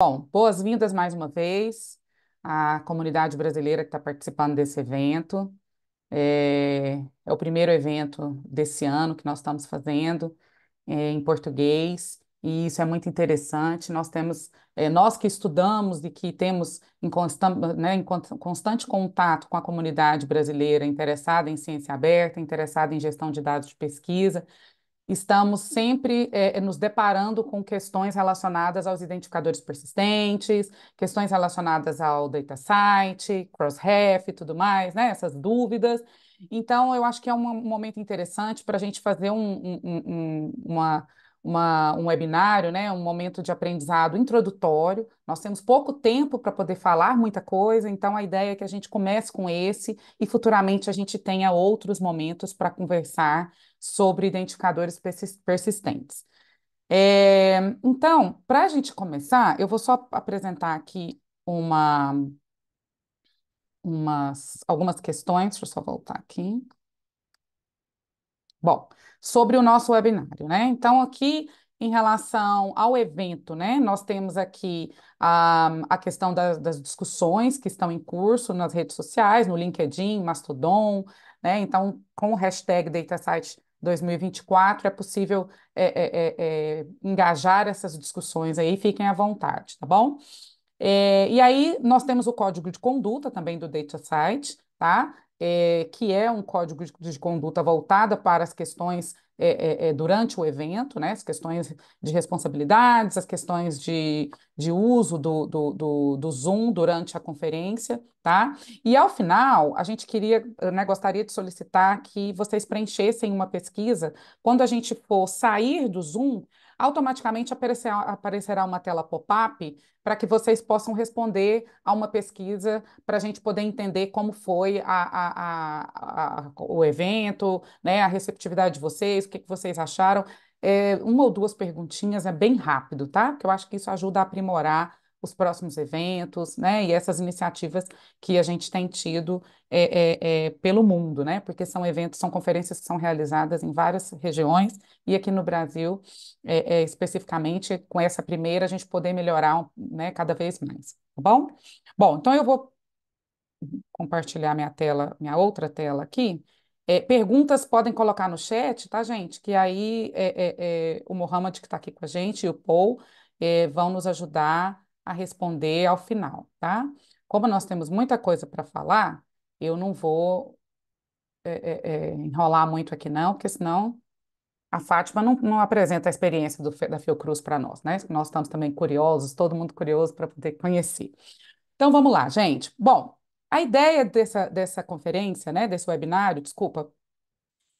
Bom, boas-vindas mais uma vez à comunidade brasileira que está participando desse evento. É, é, o primeiro evento desse ano que nós estamos fazendo é, em português, e isso é muito interessante. Nós temos, é, nós que estudamos e que temos em, né, em constante contato com a comunidade brasileira interessada em ciência aberta, interessada em gestão de dados de pesquisa, estamos sempre é, é, nos deparando com questões relacionadas aos identificadores persistentes, questões relacionadas ao data site, crossref e tudo mais, né? Essas dúvidas. Então, eu acho que é um momento interessante para a gente fazer um, um, um, uma uma, um webinário, né, um momento de aprendizado introdutório. Nós temos pouco tempo para poder falar muita coisa, então a ideia é que a gente comece com esse e futuramente a gente tenha outros momentos para conversar sobre identificadores persistentes. É, então, para a gente começar, eu vou só apresentar aqui uma, umas, algumas questões, deixa eu só voltar aqui. Bom, sobre o nosso webinário, né? Então, aqui em relação ao evento, né? Nós temos aqui a, a questão das, das discussões que estão em curso nas redes sociais, no LinkedIn, Mastodon, né? Então, com o hashtag DataSite 2024 é possível é, é, é, é, engajar essas discussões aí, fiquem à vontade, tá bom? É, e aí nós temos o código de conduta também do DataSite, tá? é, que é um código de conduta voltada para as questões é, é, durante o evento, né? as questões de responsabilidades, as questões de, de uso do, do, do, do, Zoom durante a conferência, tá? E ao final, a gente queria, né, gostaria de solicitar que vocês preenchessem uma pesquisa quando a gente for sair do Zoom, automaticamente aparecerá, uma tela pop-up para que vocês possam responder a uma pesquisa para a gente poder entender como foi a, a, a, o evento, né, a receptividade de vocês, o que, que vocês acharam. É, uma ou duas perguntinhas, é bem rápido, tá? Porque eu acho que isso ajuda a aprimorar os próximos eventos, né? E essas iniciativas que a gente tem tido é, é, é, pelo mundo, né? Porque são eventos, são conferências que são realizadas em várias regiões e aqui no Brasil, é, é, especificamente com essa primeira, a gente poder melhorar, né? Cada vez mais, tá bom? Bom, então eu vou compartilhar minha tela, minha outra tela aqui. É, perguntas podem colocar no chat, tá, gente? Que aí é, é, o Mohamed, que está aqui com a gente, e o Paul vão nos ajudar a responder ao final, tá? Como nós temos muita coisa para falar, eu não vou é, é, é, enrolar muito aqui não, porque senão a Fátima não, não apresenta a experiência do, da Fiocruz para nós, né? Nós estamos também curiosos, todo mundo curioso para poder conhecer. Então vamos lá, gente. Bom, a ideia dessa, dessa conferência, né, desse webinário, desculpa,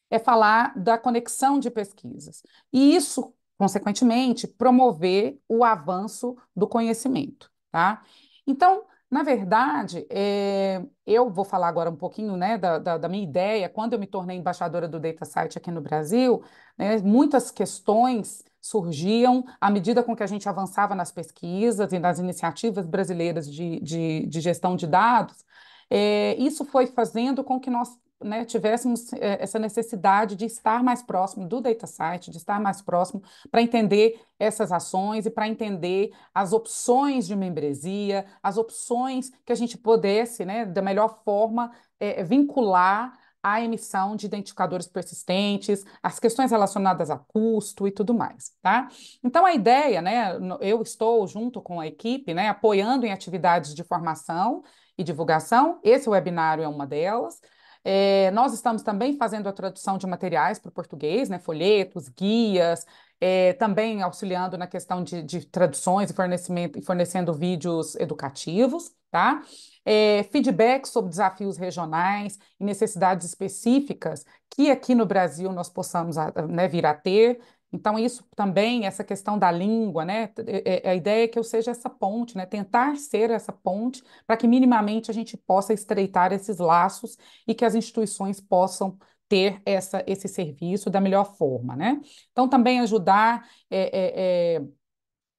é falar da conexão de pesquisas. E isso consequentemente, promover o avanço do conhecimento, tá? Então, na verdade, é, eu vou falar agora um pouquinho né, da, da, da, minha ideia. Quando eu me tornei embaixadora do Data Site aqui no Brasil, né, muitas questões surgiam à medida com que a gente avançava nas pesquisas e nas iniciativas brasileiras de, de, de gestão de dados. É, isso foi fazendo com que nós né, tivéssemos eh, essa necessidade de estar mais próximo do data site, de estar mais próximo para entender essas ações e para entender as opções de membresia, as opções que a gente pudesse, né, da melhor forma, é, vincular a emissão de identificadores persistentes, as questões relacionadas a custo e tudo mais, tá? Então a ideia, né, eu estou junto com a equipe, né, apoiando em atividades de formação e divulgação, esse webinário é uma delas, é, nós estamos também fazendo a tradução de materiais para o português, né, folhetos, guias, é, também auxiliando na questão de, de traduções e fornecimento e fornecendo vídeos educativos, tá? É, feedback sobre desafios regionais e necessidades específicas que aqui no Brasil nós possamos ah, né, vir a ter. Então, isso também, essa questão da língua, né? É, é, a ideia é que eu seja essa ponte, né? Tentar ser essa ponte para que minimamente a gente possa estreitar esses laços e que as instituições possam ter essa, esse serviço da melhor forma, né? Então, também ajudar é, é, é,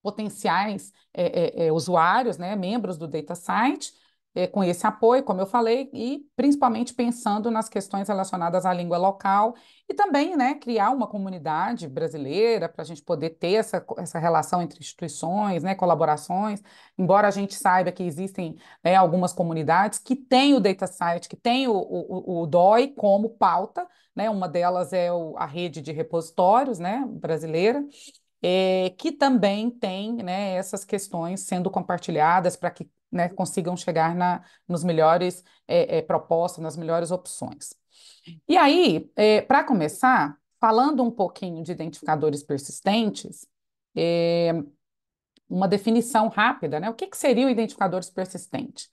potenciais é, usuários, né? Membros do Data Site é, com esse apoio, como eu falei, e principalmente pensando nas questões relacionadas à língua local e também né, criar uma comunidade brasileira para a gente poder ter essa, essa relação entre instituições, né, colaborações, embora a gente saiba que existem né, algumas comunidades que têm o data site, que têm o, o, o DOI como pauta, né, uma delas é o, a rede de repositórios né, brasileira, é, que também tem né, essas questões sendo compartilhadas para que né, consigam chegar na, nos melhores é, é, propostas, nas melhores opções. E aí, é, para começar, falando um pouquinho de identificadores persistentes, é, uma definição rápida, né? O que, que seria identificadores persistentes?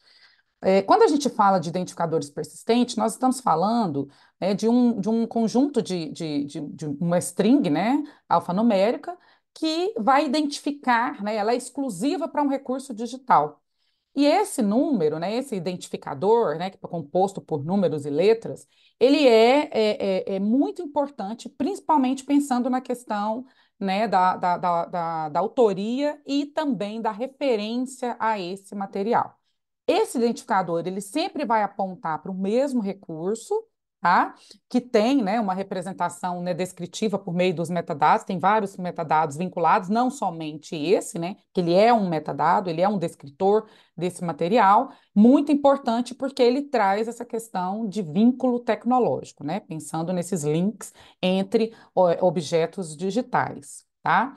É, quando a gente fala de identificadores persistentes, nós estamos falando né, de, um, de um conjunto de, de, de, de uma string né, alfanumérica que vai identificar, né, ela é exclusiva para um recurso digital. E esse número, né, esse identificador, né, que é composto por números e letras, ele é, é, é, é muito importante, principalmente pensando na questão né, da, da, da, da, autoria e também da referência a esse material. Esse identificador, ele sempre vai apontar para o mesmo recurso, tá? que tem né, uma representação né, descritiva por meio dos metadados, tem vários metadados vinculados, não somente esse, né, que ele é um metadado, ele é um descritor desse material, muito importante porque ele traz essa questão de vínculo tecnológico, né, pensando nesses links entre objetos digitais. Tá?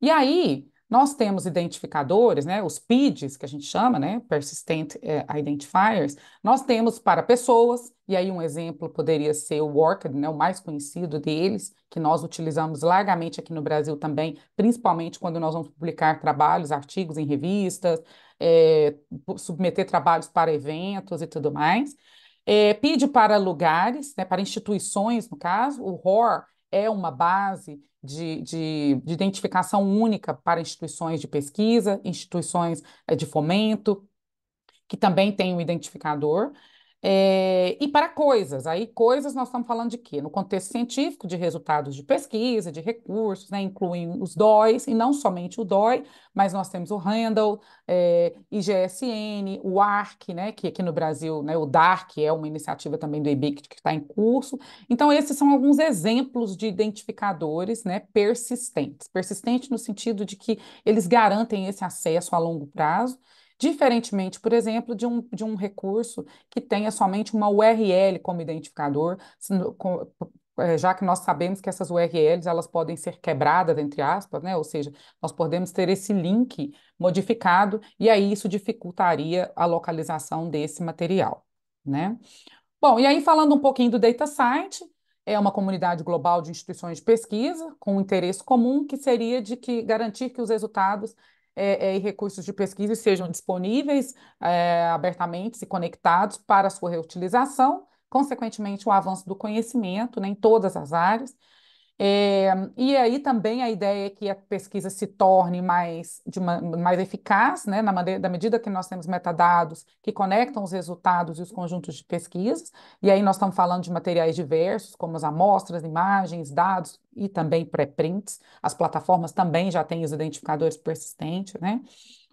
E aí, nós temos identificadores, né, os PIDs, que a gente chama, né, Persistent é, Identifiers, nós temos para pessoas, e aí um exemplo poderia ser o ORCID, né, o mais conhecido deles, que nós utilizamos largamente aqui no Brasil também, principalmente quando nós vamos publicar trabalhos, artigos em revistas, é, submeter trabalhos para eventos e tudo mais. É, PID para lugares, né, para instituições, no caso, o ROR é uma base de, de, de identificação única para instituições de pesquisa, instituições eh, de fomento, que também tem um identificador, é, e para coisas, aí coisas nós estamos falando de quê? No contexto científico, de resultados de pesquisa, de recursos, né? incluem os DOIs, e não somente o DOI, mas nós temos o Randall, é, eh, IGSN, o ARC, né? que aqui no Brasil, né? o DARC é uma iniciativa também do IBIC que está em curso. Então, esses são alguns exemplos de identificadores né? persistentes. Persistente no sentido de que eles garantem esse acesso a longo prazo, Diferentemente, por exemplo, de um, de um recurso que tenha somente uma URL como identificador, é, já que nós sabemos que essas URLs elas podem ser quebradas, entre aspas, né? ou seja, nós podemos ter esse link modificado e aí isso dificultaria a localização desse material. Né? Bom, e aí falando um pouquinho do Data Site, é uma comunidade global de instituições de pesquisa com um interesse comum que seria de que garantir que os resultados é, é, e recursos de pesquisa sejam disponíveis é, abertamente e conectados para sua reutilização, consequentemente, o avanço do conhecimento né, em todas as áreas é, e aí também a ideia é que a pesquisa se torne mais, de uma, mais eficaz, né, na maneira, da medida que nós temos metadados que conectam os resultados e os conjuntos de pesquisas, e aí nós estamos falando de materiais diversos, como as amostras, imagens, dados e também pré-prints, as plataformas também já têm os identificadores persistentes, né,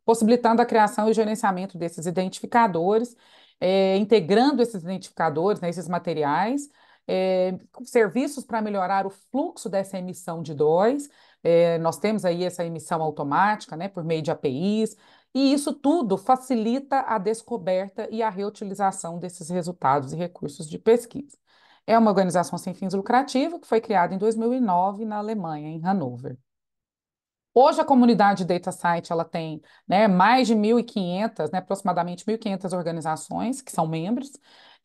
possibilitando a criação e gerenciamento desses identificadores, é, integrando esses identificadores, né, esses materiais, é, serviços para melhorar o fluxo dessa emissão de DOIs. É, nós temos aí essa emissão automática, né, por meio de APIs, e isso tudo facilita a descoberta e a reutilização desses resultados e recursos de pesquisa. É uma organização sem fins lucrativos que foi criada em 2009 na Alemanha, em Hannover. Hoje a comunidade Data Site ela tem né, mais de 1.500, né, aproximadamente 1.500 organizações que são membros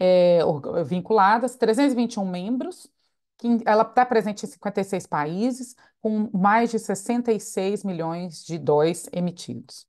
é, vinculadas, 321 membros, que ela está presente em 56 países, com mais de 66 milhões de DOIs emitidos.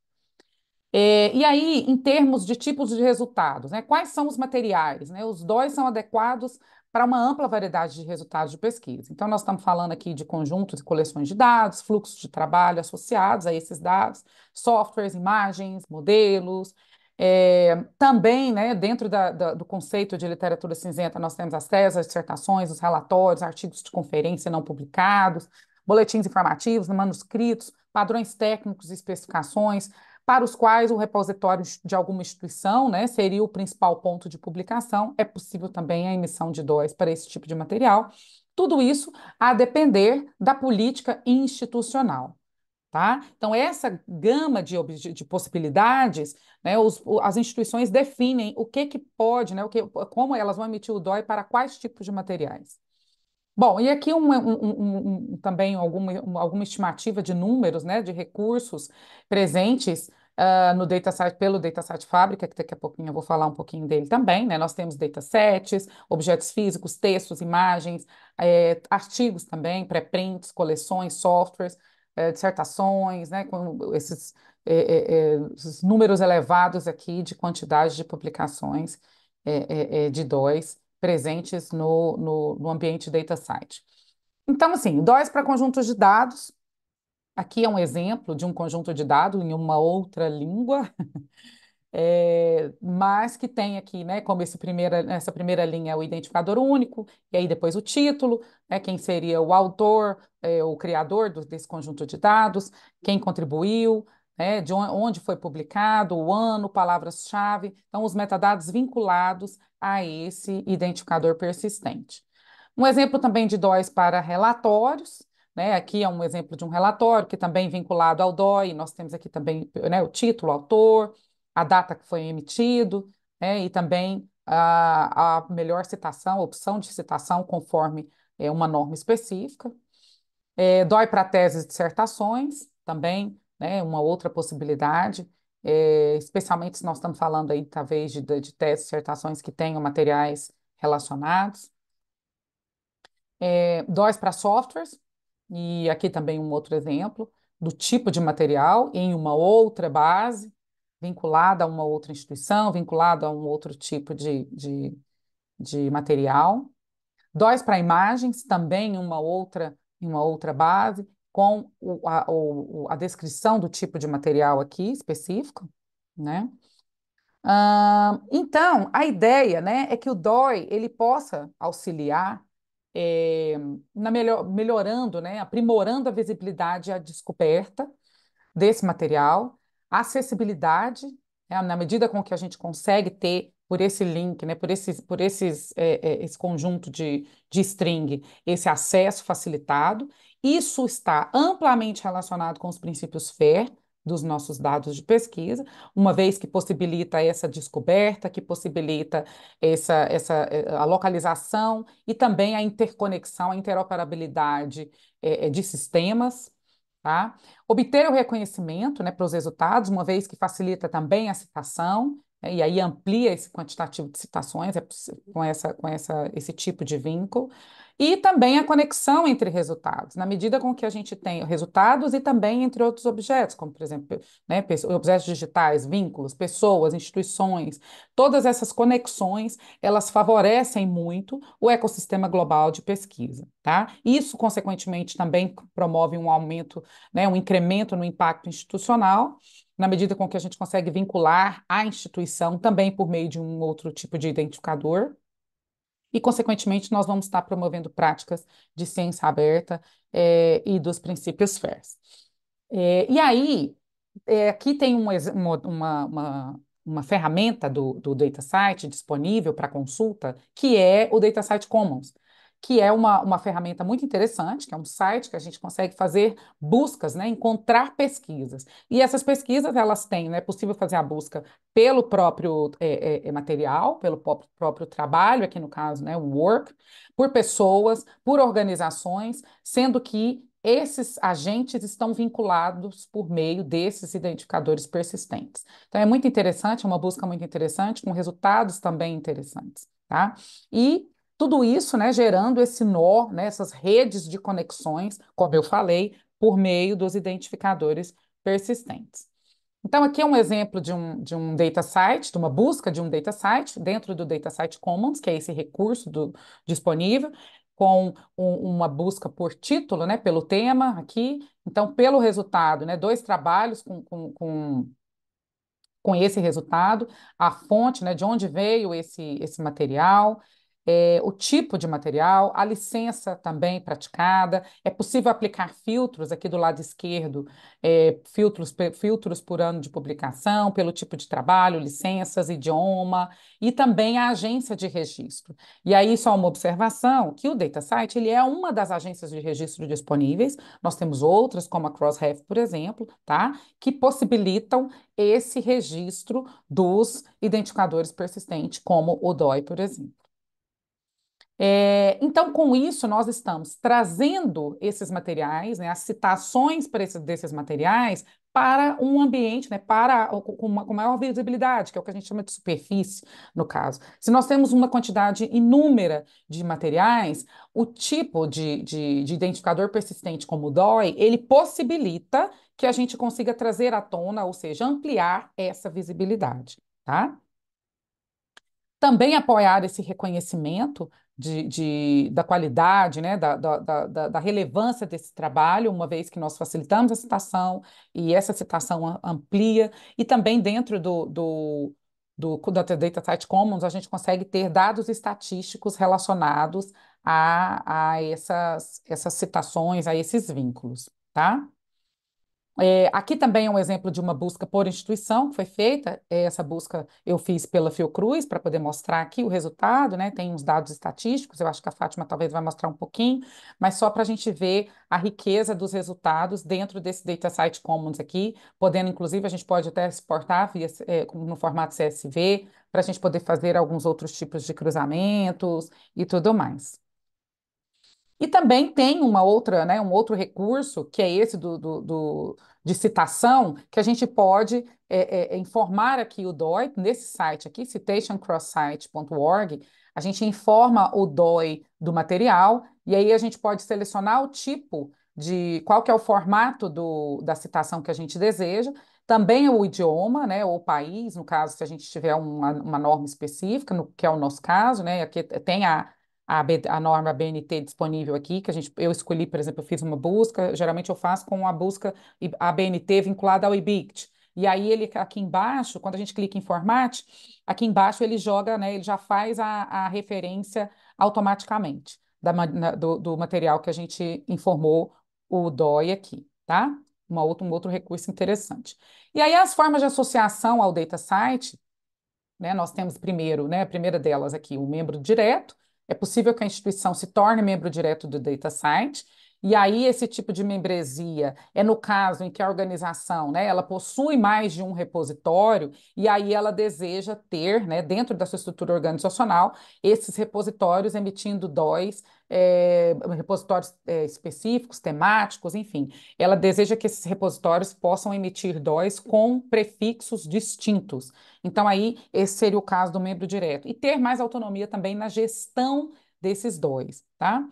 É, e aí, em termos de tipos de resultados, né, quais são os materiais? Né, os DOIs são adequados para uma ampla variedade de resultados de pesquisa. Então, nós estamos falando aqui de conjuntos e coleções de dados, fluxos de trabalho associados a esses dados, softwares, imagens, modelos. É, também, né, dentro da, da, do conceito de literatura cinzenta, nós temos as teses, as dissertações, os relatórios, artigos de conferência não publicados, boletins informativos, manuscritos, padrões técnicos e especificações, para os quais o repositório de alguma instituição né, seria o principal ponto de publicação, é possível também a emissão de DOIs para esse tipo de material. Tudo isso a depender da política institucional. Tá? Então, essa gama de, de possibilidades, né, os, as instituições definem o que, que pode, né, o que, como elas vão emitir o DOI para quais tipos de materiais. Bom, e aqui um, um, um, também alguma, alguma estimativa de números, né, de recursos presentes uh, no DataSite, pelo DataSite Fábrica, que daqui a pouquinho eu vou falar um pouquinho dele também, né? Nós temos datasets, objetos físicos, textos, imagens, é, artigos também, pré-prints, coleções, softwares, é, dissertações, né, com esses, é, esses números elevados aqui de quantidade de publicações de dois presentes no, no, no ambiente data site. Então, assim, dois para conjuntos de dados. Aqui é um exemplo de um conjunto de dados em uma outra língua, é, mas que tem aqui, né, como esse primeira, essa primeira linha é o identificador único, e aí depois o título, né, quem seria o autor, é, o criador do, desse conjunto de dados, quem contribuiu, né, de onde foi publicado, o ano, palavras-chave, então os metadados vinculados a esse identificador persistente. Um exemplo também de DOIs para relatórios, né, aqui é um exemplo de um relatório que também vinculado ao DOI, nós temos aqui também né, o título, o autor, a data que foi emitido, né, e também a, a melhor citação, a opção de citação conforme é, uma norma específica. É, DOI para teses e dissertações, também né, uma outra possibilidade, é, especialmente se nós estamos falando aí, talvez, de, de teses, dissertações que tenham materiais relacionados. É, dois para softwares, e aqui também um outro exemplo, do tipo de material em uma outra base, vinculada a uma outra instituição, vinculada a um outro tipo de, de, de material. dois para imagens, também em uma outra, em uma outra base, com o, a, o, a descrição do tipo de material aqui específico, né? então, a ideia, né, é que o DOI ele possa auxiliar é, na melhor, melhorando, né, aprimorando a visibilidade e a descoberta desse material, a acessibilidade, né, na medida com que a gente consegue ter por esse link, né, por, esses, por esses, é, é, esse conjunto de, de string, esse acesso facilitado, isso está amplamente relacionado com os princípios FAIR, dos nossos dados de pesquisa, uma vez que possibilita essa descoberta, que possibilita essa, essa eh, a localização e também a interconexão, a interoperabilidade é, de sistemas. Tá? Obter o reconhecimento né, para os resultados, uma vez que facilita também a citação, né, e aí amplia esse quantitativo de citações é, com, essa, com essa, esse tipo de vínculo. E também a conexão entre resultados, na medida com que a gente tem resultados e também entre outros objetos, como, por exemplo, né, objetos digitais, vínculos, pessoas, instituições, todas essas conexões, elas favorecem muito o ecossistema global de pesquisa, tá? Isso, consequentemente, também promove um aumento, né, um incremento no impacto institucional, na medida com que a gente consegue vincular a instituição também por meio de um outro tipo de identificador, e, consequentemente, nós vamos estar promovendo práticas de ciência aberta é, e dos princípios fers. É, e aí, é, aqui tem uma, uma, uma, uma ferramenta do, do DataSite disponível para consulta, que é o DataSite Commons que é uma, uma ferramenta muito interessante, que é um site que a gente consegue fazer buscas, né, encontrar pesquisas. E essas pesquisas, elas têm, né, é possível fazer a busca pelo próprio é, é, é material, pelo próprio, próprio trabalho, aqui no caso, né, o work, por pessoas, por organizações, sendo que esses agentes estão vinculados por meio desses identificadores persistentes. Então é muito interessante, é uma busca muito interessante, com resultados também interessantes, tá? E tudo isso né, gerando esse nó, né, essas redes de conexões, como eu falei, por meio dos identificadores persistentes. Então, aqui é um exemplo de um, de um data site, de uma busca de um data site, dentro do data site commons, que é esse recurso do, disponível, com um, uma busca por título, né, pelo tema aqui. Então, pelo resultado, né, dois trabalhos com, com, com com esse resultado, a fonte, né, de onde veio esse, esse material, é, o tipo de material, a licença também praticada. É possível aplicar filtros aqui do lado esquerdo, é, filtros, filtros por ano de publicação, pelo tipo de trabalho, licenças, idioma e também a agência de registro. E aí só uma observação que o DataSite ele é uma das agências de registro disponíveis. Nós temos outras como a CrossRef, por exemplo, tá? Que possibilitam esse registro dos identificadores persistentes, como o DOI, por exemplo. É, então, com isso, nós estamos trazendo esses materiais, né, as citações para desses materiais, para um ambiente, né, para com, uma, com maior visibilidade, que é o que a gente chama de superfície, no caso. Se nós temos uma quantidade inúmera de materiais, o tipo de, de, de identificador persistente como o DOI, ele possibilita que a gente consiga trazer à tona, ou seja, ampliar essa visibilidade, tá? Também apoiar esse reconhecimento de, de, da qualidade, né, da, da, da, da, relevância desse trabalho, uma vez que nós facilitamos a citação e essa citação amplia, e também dentro do, do, do, do Data, Data Site Commons a gente consegue ter dados estatísticos relacionados a, a essas, essas citações, a esses vínculos, tá? É, aqui também é um exemplo de uma busca por instituição que foi feita. É, essa busca eu fiz pela Fiocruz para poder mostrar aqui o resultado, né? Tem uns dados estatísticos, eu acho que a Fátima talvez vai mostrar um pouquinho, mas só para a gente ver a riqueza dos resultados dentro desse Data Site Commons aqui, podendo, inclusive, a gente pode até exportar via, é, no formato CSV para a gente poder fazer alguns outros tipos de cruzamentos e tudo mais. E também tem uma outra, né, um outro recurso, que é esse do, do, do de citação, que a gente pode é, é, informar aqui o DOI, nesse site aqui, citationcrosssite.org, a gente informa o DOI do material, e aí a gente pode selecionar o tipo de qual que é o formato do, da citação que a gente deseja, também é o idioma, né, ou o país, no caso, se a gente tiver uma, uma norma específica, no, que é o nosso caso, né, aqui tem a, a, B, a norma BNT disponível aqui, que a gente, eu escolhi, por exemplo, eu fiz uma busca, geralmente eu faço com a busca a BNT vinculada ao IBICT. E aí ele aqui embaixo, quando a gente clica em format, aqui embaixo ele joga, né, ele já faz a, a referência automaticamente da, na, do, do, material que a gente informou o DOI aqui, tá? Uma outra, um outro recurso interessante. E aí as formas de associação ao data site, né, nós temos primeiro, né, a primeira delas aqui, o membro direto, é possível que a instituição se torne membro direto do Data Science? E aí, esse tipo de membresia é no caso em que a organização né, ela possui mais de um repositório, e aí ela deseja ter, né, dentro da sua estrutura organizacional, esses repositórios emitindo DOIs, é, eh, repositórios é, específicos, temáticos, enfim. Ela deseja que esses repositórios possam emitir DOIs com prefixos distintos. Então, aí, esse seria o caso do membro direto. E ter mais autonomia também na gestão desses dois, tá?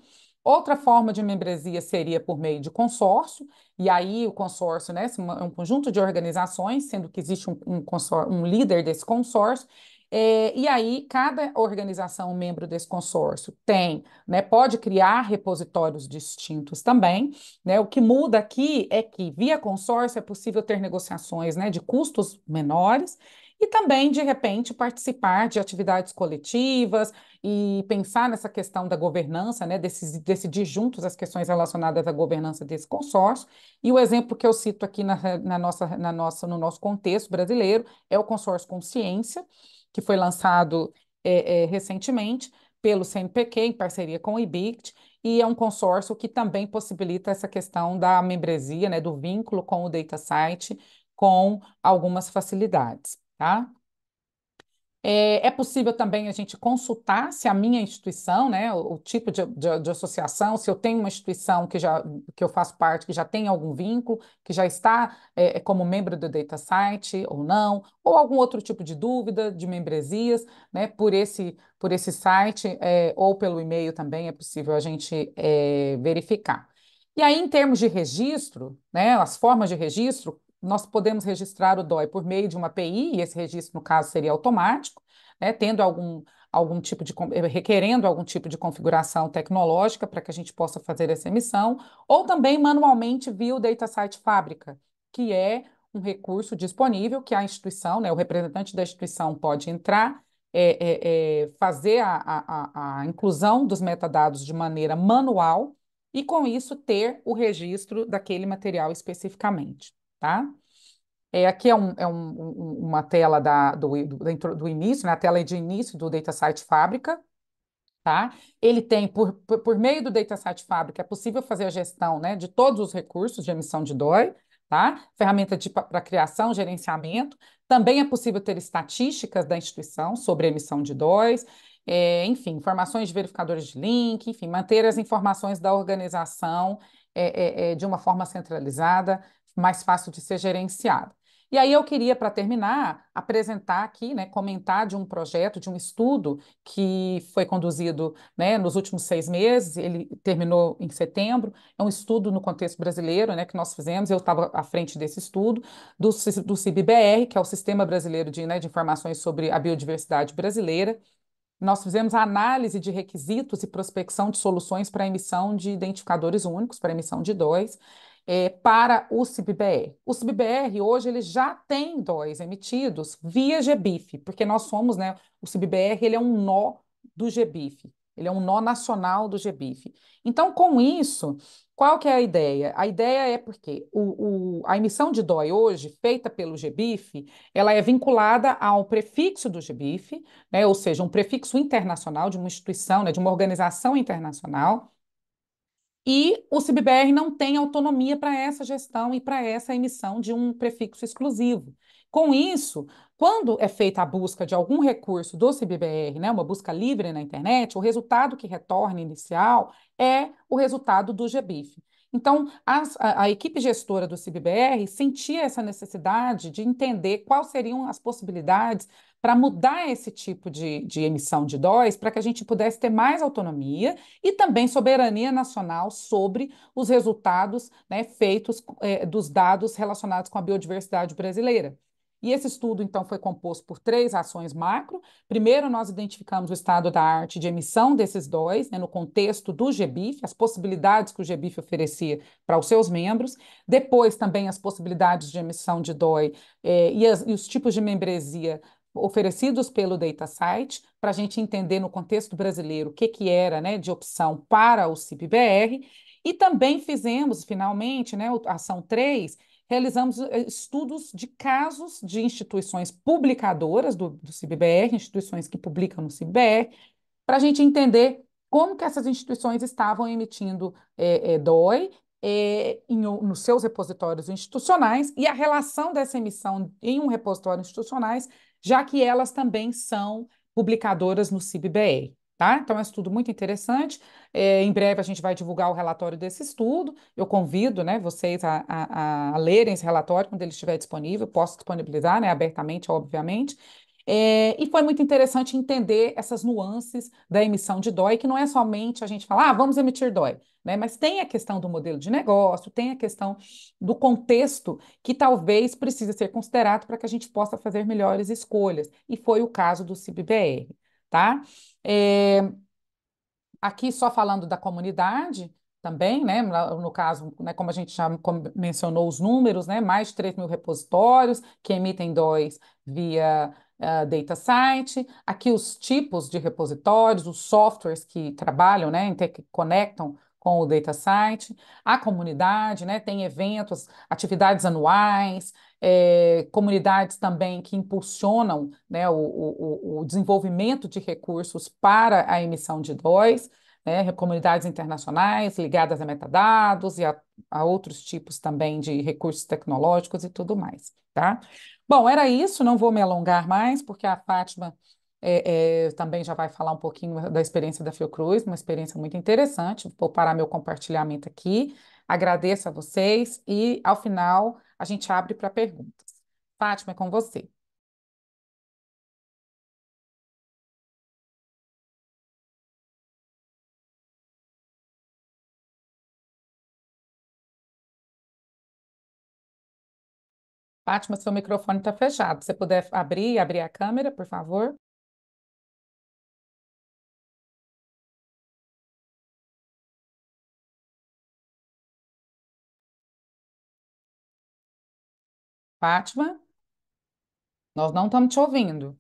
Outra forma de membresia seria por meio de consórcio, e aí o consórcio né, é um conjunto de organizações, sendo que existe um, um, um líder desse consórcio, é, e aí, cada organização membro desse consórcio tem, né, pode criar repositórios distintos também. Né? O que muda aqui é que, via consórcio, é possível ter negociações né, de custos menores e também, de repente, participar de atividades coletivas e pensar nessa questão da governança, né, decidir, decidir juntos as questões relacionadas à governança desse consórcio. E o exemplo que eu cito aqui na, na nossa, na nossa, no nosso contexto brasileiro é o consórcio Consciência, que foi lançado é, é, recentemente pelo CNPq, em parceria com o IBICT, e é um consórcio que também possibilita essa questão da membresia, né, do vínculo com o data site, com algumas facilidades tá? É, é, possível também a gente consultar se a minha instituição, né, o, o tipo de, de, de, associação, se eu tenho uma instituição que, já, que eu faço parte, que já tem algum vínculo, que já está é, é como membro do Data Site ou não, ou algum outro tipo de dúvida, de membresias, né, por esse, por esse site é, ou pelo e-mail também é possível a gente é, verificar. E aí, em termos de registro, né, as formas de registro, nós podemos registrar o DOI por meio de uma API, e esse registro, no caso, seria automático, né, tendo algum, algum tipo de eh, requerendo algum tipo de configuração tecnológica para que a gente possa fazer essa emissão, ou também manualmente via o Data Site Fábrica, que é um recurso disponível que a instituição, né, o representante da instituição pode entrar, é, é, é, fazer a, a, a inclusão dos metadados de maneira manual e, com isso, ter o registro daquele material especificamente tá? É, aqui é, um, é um, uma tela da, do, do, do início, na né? tela de início do Data Site Fábrica, tá? Ele tem, por, por meio do Data Site Fábrica, é possível fazer a gestão né, de todos os recursos de emissão de DOI, tá? Ferramenta para criação, gerenciamento. Também é possível ter estatísticas da instituição sobre emissão de DOIs, é, enfim, informações de verificadores de link, enfim, manter as informações da organização é, é, é de uma forma centralizada, mais fácil de ser gerenciado. E aí eu queria, para terminar, apresentar aqui, né, comentar de um projeto, de um estudo que foi conduzido né, nos últimos seis meses, ele terminou em setembro, é um estudo no contexto brasileiro né, que nós fizemos, eu estava à frente desse estudo, do, do CIBBR, que é o Sistema Brasileiro de, né, de Informações sobre a Biodiversidade Brasileira, nós fizemos a análise de requisitos e prospecção de soluções para a emissão de identificadores únicos, para a emissão de dois, é, para o CBBR. O CBBR hoje ele já tem DOIs emitidos via GBIF, porque nós somos, né, o CBBR ele é um nó do GBIF, ele é um nó nacional do GBIF. Então, com isso, qual que é a ideia? A ideia é porque o, o, a emissão de DOI hoje, feita pelo GBIF, ela é vinculada ao prefixo do GBIF, né, ou seja, um prefixo internacional de uma instituição, né, de uma organização internacional, e o CBBR não tem autonomia para essa gestão e para essa emissão de um prefixo exclusivo. Com isso, quando é feita a busca de algum recurso do CBBR, né, uma busca livre na internet, o resultado que retorna inicial é o resultado do GBIF. Então, as, a, a, equipe gestora do CBBR sentia essa necessidade de entender quais seriam as possibilidades para mudar esse tipo de, de emissão de DOIs, para que a gente pudesse ter mais autonomia e também soberania nacional sobre os resultados né, feitos é, dos dados relacionados com a biodiversidade brasileira. E esse estudo, então, foi composto por três ações macro. Primeiro, nós identificamos o estado da arte de emissão desses dois, né, no contexto do GBIF, as possibilidades que o GBIF oferecia para os seus membros. Depois, também, as possibilidades de emissão de DOI eh, é, e, as, e os tipos de membresia oferecidos pelo DataSite, para a gente entender no contexto brasileiro o que, que era né, de opção para o CIPBR, e também fizemos, finalmente, né, a ação 3, realizamos eh, estudos de casos de instituições publicadoras do, do CIBBR, instituições que publicam no CIBBR, para a gente entender como que essas instituições estavam emitindo é, é, DOI é, em, nos seus repositórios institucionais e a relação dessa emissão em um repositório institucionais já que elas também são publicadoras no CIBBE. Tá? Então, é um estudo muito interessante. É, em breve a gente vai divulgar o relatório desse estudo. Eu convido né, vocês a, a, a lerem esse relatório quando ele estiver disponível. Posso disponibilizar né, abertamente, obviamente. É, e foi muito interessante entender essas nuances da emissão de DOI, que não é somente a gente falar, ah, vamos emitir DOI, né? mas tem a questão do modelo de negócio, tem a questão do contexto que talvez precisa ser considerado para que a gente possa fazer melhores escolhas. E foi o caso do CIBBR. Tá? É, aqui, só falando da comunidade, também, né? No caso, né, como a gente já mencionou os números, né? Mais de 3 mil repositórios que emitem DOIs via eh, data site, aqui os tipos de repositórios, os softwares que trabalham, né, que conectam com o data site, a comunidade, né, tem eventos, atividades anuais, é, comunidades também que impulsionam né, o, o, o desenvolvimento de recursos para a emissão de DOIs, né, comunidades internacionais ligadas a metadados e a, a, outros tipos também de recursos tecnológicos e tudo mais, tá? Bom, era isso, não vou me alongar mais, porque a Fátima é, é, também já vai falar um pouquinho da experiência da Fiocruz, uma experiência muito interessante. Vou parar meu compartilhamento aqui. Agradeço a vocês e, ao final, a gente abre para perguntas. Fátima, é com você. Fátima, seu microfone está fechado. Se puder abrir, abrir a câmera, por favor. Fátima, nós não estamos te ouvindo.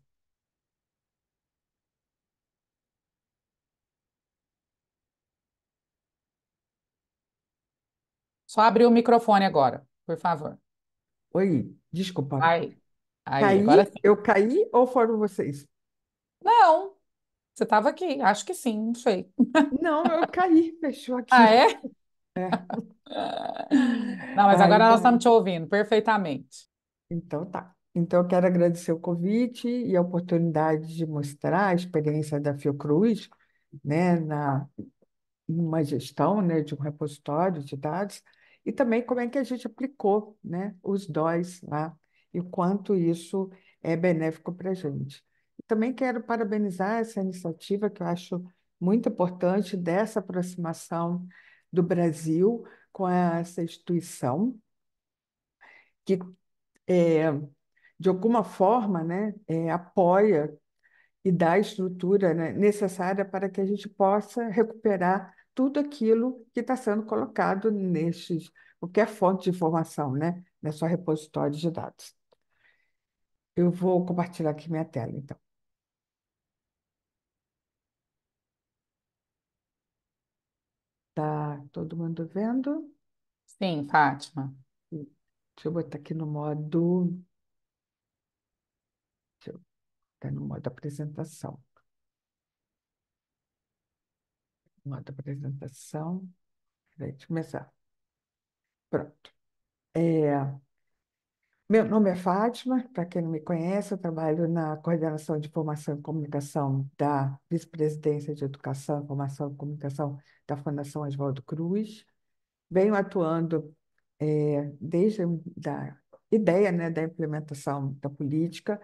Só abrir o microfone agora, por favor. Oi, desculpa. Aí, aí, agora sim. Eu caí ou foram vocês? Não, você estava aqui, acho que sim, não sei. Não, eu caí, fechou Ah, aqui. é? É. Não, mas Aí agora nós estamos te ouvindo perfeitamente. Então tá. Então eu quero agradecer o convite e a oportunidade de mostrar a experiência da Fiocruz, né, na numa gestão, né, de um repositório de dados e também como é que a gente aplicou né, os DOIs lá e o quanto isso é benéfico para a gente. Também quero parabenizar essa iniciativa que eu acho muito importante dessa aproximação do Brasil com essa instituição que é, de alguma forma né, é, apoia e dá a estrutura né, necessária para que a gente possa recuperar tudo aquilo que está sendo colocado nestes, qualquer fonte de informação, né? Não só repositório de dados. Eu vou compartilhar aqui minha tela, então. Tá todo mundo vendo? Sim, Fátima. Deixa eu botar aqui no modo. Deixa eu botar no modo apresentação. Modo apresentação. Vamos começar. Pronto. É, meu nome é Fátima, para quem não me conhece, eu trabalho na coordenação de formação e comunicação da Vice-Presidência de Educação, Formação e Comunicação da Fundação Oswaldo Cruz. Venho atuando é, desde da ideia né, da implementação da política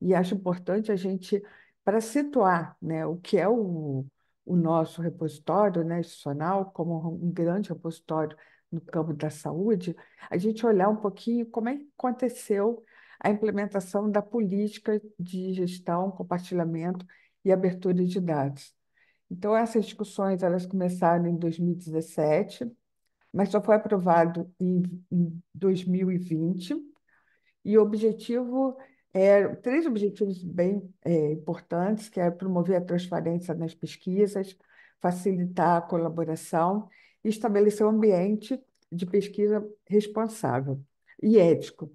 e acho importante a gente, para situar né, o que é o, o nosso repositório né, institucional como um grande repositório no campo da saúde, a gente olhar um pouquinho como é que aconteceu a implementação da política de gestão, compartilhamento e abertura de dados. Então, essas discussões elas começaram em 2017, mas só foi aprovado em, em 2020, e o objetivo eram é, três objetivos bem é, importantes, que era é promover a transparência nas pesquisas, facilitar a colaboração e estabelecer um ambiente de pesquisa responsável e ético.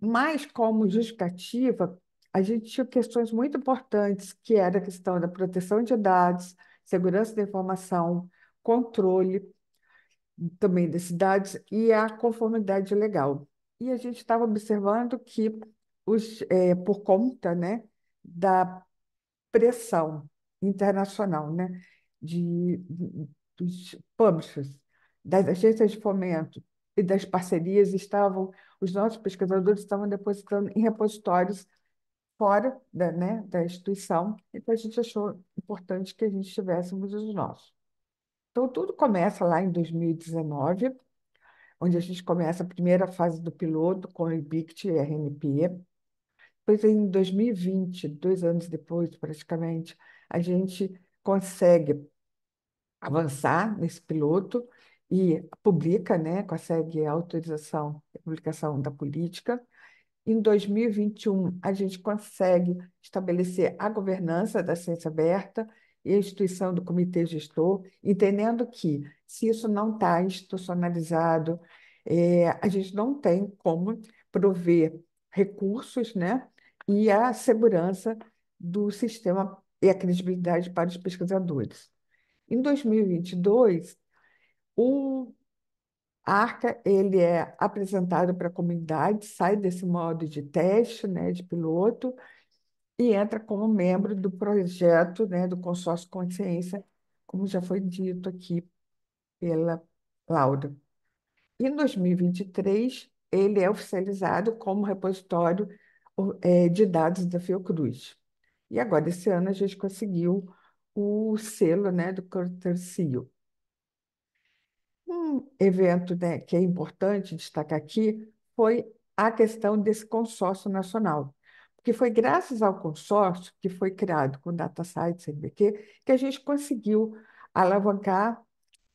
Mas, como justificativa, a gente tinha questões muito importantes, que era a questão da proteção de dados, segurança da informação, controle também das cidades e a conformidade legal. E a gente estava observando que os, é, por conta né, da pressão internacional, né, de, dos publishers, das agências de fomento e das parcerias, estavam os nossos pesquisadores estavam depositando em repositórios fora da, né, da instituição, então a gente achou importante que a gente tivéssemos os nossos. Então, tudo começa lá em 2019, onde a gente começa a primeira fase do piloto com o IBICT e RNP, depois, em 2020, dois anos depois, praticamente, a gente consegue avançar nesse piloto e publica, né, consegue a autorização e publicação da política. Em 2021, a gente consegue estabelecer a governança da ciência aberta e a instituição do comitê gestor, entendendo que, se isso não está institucionalizado, é, a gente não tem como prover recursos né, e a segurança do sistema e a credibilidade para os pesquisadores. Em 2022, o ARCA ele é apresentado para a comunidade, sai desse modo de teste, né, de piloto, e entra como membro do projeto né, do Consórcio Consciência, como já foi dito aqui pela Laura. Em 2023, ele é oficializado como repositório é, de dados da Fiocruz. E agora, esse ano, a gente conseguiu o selo né, do Cortercio. Um evento né, que é importante destacar aqui foi a questão desse consórcio nacional, porque foi graças ao consórcio que foi criado com o DataSite CNBq que a gente conseguiu alavancar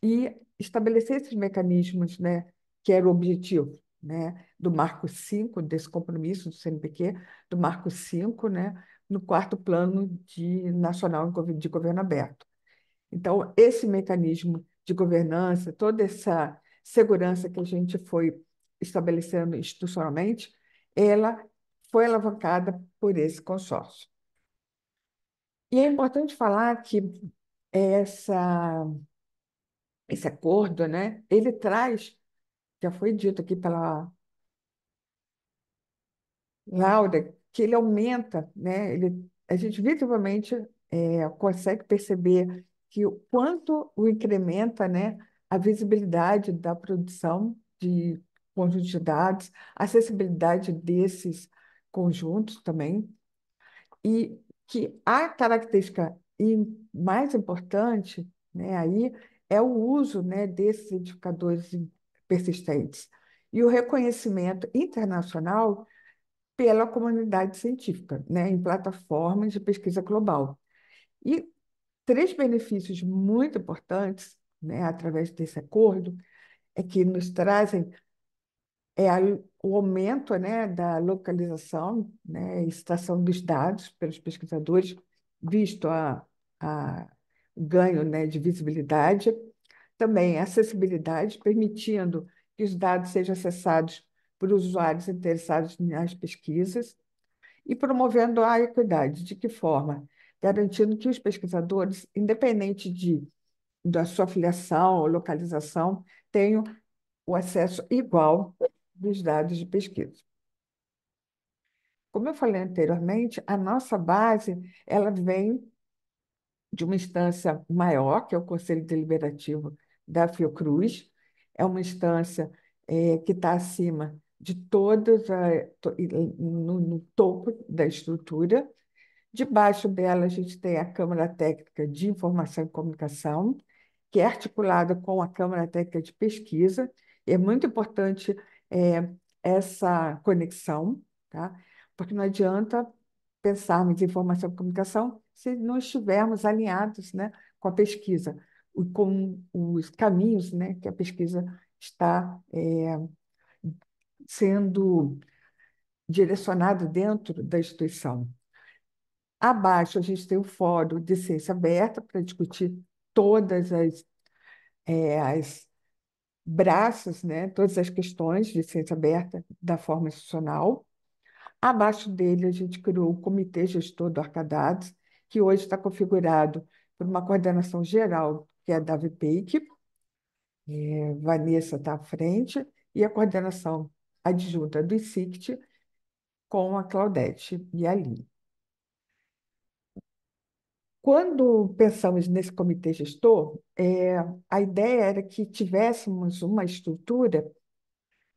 e estabelecer esses mecanismos né, que era o objetivo, né, do Marco V, desse compromisso do CNPq, do Marco V, né, no quarto plano de nacional de governo aberto. Então, esse mecanismo de governança, toda essa segurança que a gente foi estabelecendo institucionalmente, ela foi alavancada por esse consórcio. E é importante falar que essa, esse acordo, né, ele traz, já foi dito aqui pela Laura, que ele aumenta, né? Ele, a gente visivelmente é, consegue perceber que o quanto o incrementa, né? A visibilidade da produção de conjuntos de dados, a acessibilidade desses conjuntos também, e que a característica mais importante, né? Aí é o uso, né? Desses indicadores persistentes e o reconhecimento internacional pela comunidade científica, né, em plataformas de pesquisa global. E três benefícios muito importantes, né, através desse acordo, é que nos trazem é a, o aumento, né, da localização, né, citação dos dados pelos pesquisadores, visto a, a ganho, né, de visibilidade, também acessibilidade, permitindo que os dados sejam acessados por usuários interessados nas pesquisas e promovendo a equidade. De que forma? Garantindo que os pesquisadores, independente de, da sua filiação ou localização, tenham o acesso igual dos dados de pesquisa. Como eu falei anteriormente, a nossa base ela vem de uma instância maior, que é o Conselho Deliberativo da Fiocruz, é uma instância é, que está acima de todas a, to, no, no, topo da estrutura. Debaixo dela a gente tem a Câmara Técnica de Informação e Comunicação, que é articulada com a Câmara Técnica de Pesquisa. é muito importante é, essa conexão, tá? porque não adianta pensarmos em informação e comunicação se não estivermos alinhados né, com a pesquisa, com os caminhos né, que a pesquisa está é, sendo direcionado dentro da instituição. Abaixo, a gente tem o Fórum de Ciência Aberta para discutir todas as, é, as braças, né, todas as questões de ciência aberta da forma institucional. Abaixo dele, a gente criou o Comitê Gestor do Arcadados, que hoje está configurado por uma coordenação geral, que é a da VPIC, é, Vanessa está à frente, e a coordenação adjunta do ICICT com a Claudete e a Aline. Quando pensamos nesse comitê gestor, é, a ideia era que tivéssemos uma estrutura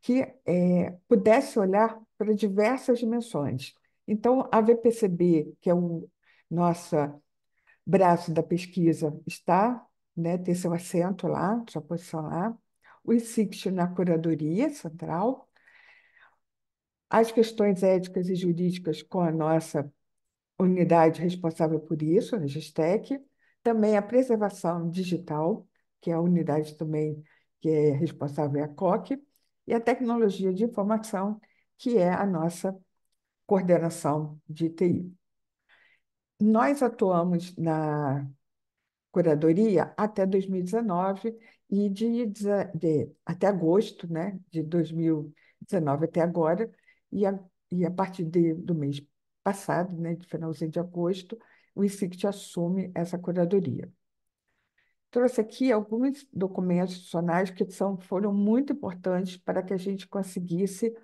que é, pudesse olhar para diversas dimensões. Então, a VPCB, que é o nosso braço da pesquisa, está, né, tem seu assento lá, sua posição lá, o ICICT na curadoria central, as questões éticas e jurídicas com a nossa unidade responsável por isso, a Gestec, também a preservação digital, que é a unidade também que é responsável é a COC, e a tecnologia de informação, que é a nossa coordenação de TI. Nós atuamos na curadoria até 2019 e de, de, de até agosto né, de 2019 até agora, e a, e a partir de, do mês passado, né, de finalzinho de agosto, o INSICT assume essa curadoria. Trouxe aqui alguns documentos adicionais que são, foram muito importantes para que a gente conseguisse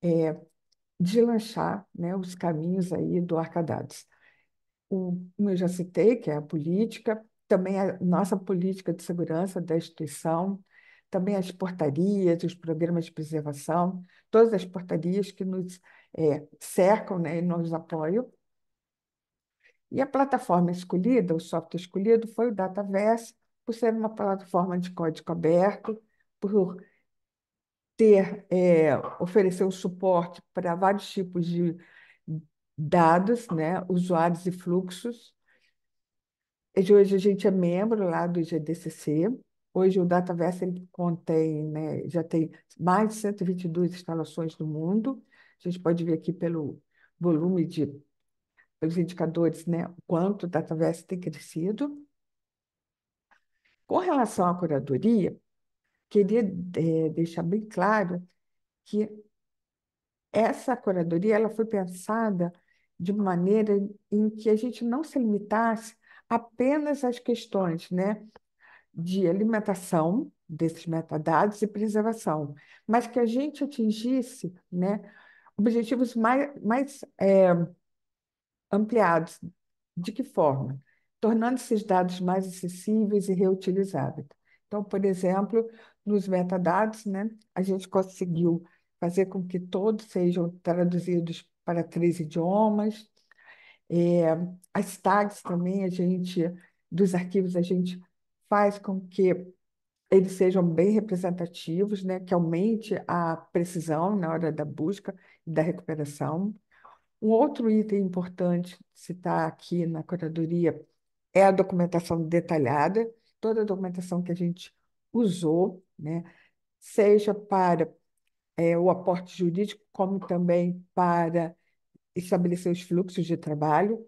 é, deslanchar né, os caminhos aí do Arcadados. O, como eu já citei, que é a política, também a nossa política de segurança da instituição, também as portarias, os programas de preservação, todas as portarias que nos é, cercam né, e nos apoiam. E a plataforma escolhida, o software escolhido, foi o Dataverse, por ser uma plataforma de código aberto, por ter, é, oferecer um suporte para vários tipos de dados, né, usuários e fluxos. E hoje a gente é membro lá do GDCC, Hoje o Dataverse ele contém, né, já tem mais de 122 instalações no mundo. A gente pode ver aqui pelo volume de pelos indicadores, né, o quanto o Dataverse tem crescido. Com relação à curadoria, queria é, deixar bem claro que essa curadoria ela foi pensada de maneira em que a gente não se limitasse apenas às questões né, de alimentação desses metadados e preservação, mas que a gente atingisse né, objetivos mais, mais é, ampliados. De que forma? Tornando esses dados mais acessíveis e reutilizáveis. Então, por exemplo, nos metadados, né, a gente conseguiu fazer com que todos sejam traduzidos para três idiomas. É, as tags também, a gente, dos arquivos, a gente faz com que eles sejam bem representativos, né, que aumente a precisão na hora da busca e da recuperação. Um outro item importante citar aqui na curadoria é a documentação detalhada, toda a documentação que a gente usou, né, seja para é, o aporte jurídico, como também para estabelecer os fluxos de trabalho,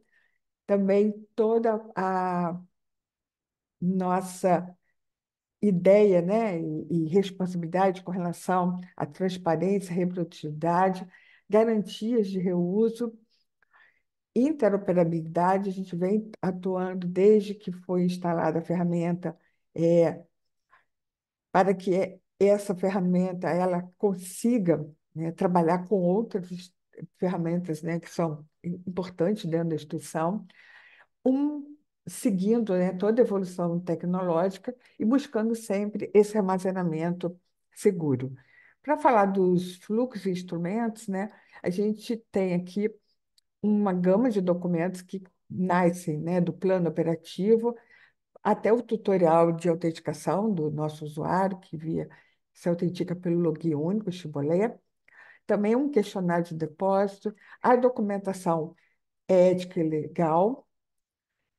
também toda a nossa ideia né, e, responsabilidade com relação à transparência, reprodutividade, garantias de reuso, interoperabilidade. A gente vem atuando desde que foi instalada a ferramenta é, para que é, essa ferramenta ela consiga né, trabalhar com outras ferramentas né, que são importantes dentro da instituição. Um seguindo né, toda a evolução tecnológica e buscando sempre esse armazenamento seguro. Para falar dos fluxos de instrumentos, né, a gente tem aqui uma gama de documentos que nascem né, do plano operativo até o tutorial de autenticação do nosso usuário, que via se autentica pelo login único, Chibolé. Também um questionário de depósito, a documentação ética e legal,